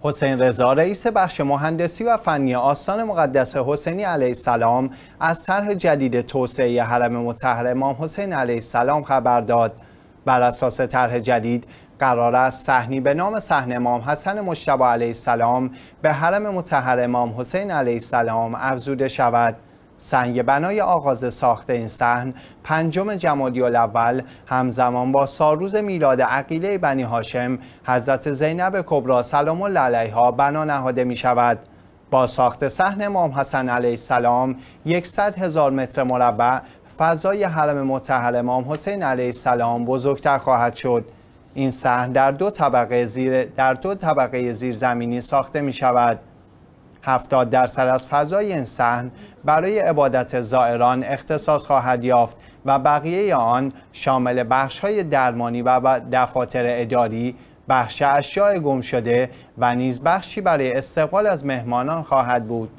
حسین رضا رئیس بخش مهندسی و فنی آستان مقدس حسینی علیه السلام از طرح جدید توسعه حرم مطهر امام حسین علیه السلام خبر داد بر اساس طرح جدید قرار است صحنی به نام صحن امام حسن مشتبه علیه السلام به حرم مطهر امام حسین علیه السلام افزوده شود سنگ بنای آغاز ساخت این صحن پنجم جمادی الاول همزمان با ساروز میلاد عقیله بنی هاشم حضرت زینب کبرا سلام الله علیها بنا نهاده می شود با ساخت صحن امام حسن علیه السلام 100 هزار متر مربع فضای حرم متحر امام حسین علیه السلام بزرگتر خواهد شد این صحن در دو طبقه زیر در دو طبقه زیرزمینی ساخته می شود 70 درصد از فضای این صحن برای عبادت زائران اختصاص خواهد یافت و بقیه آن شامل بخش های درمانی و دفاتر اداری بخش اشیاء گم شده و نیز بخشی برای استقبال از مهمانان خواهد بود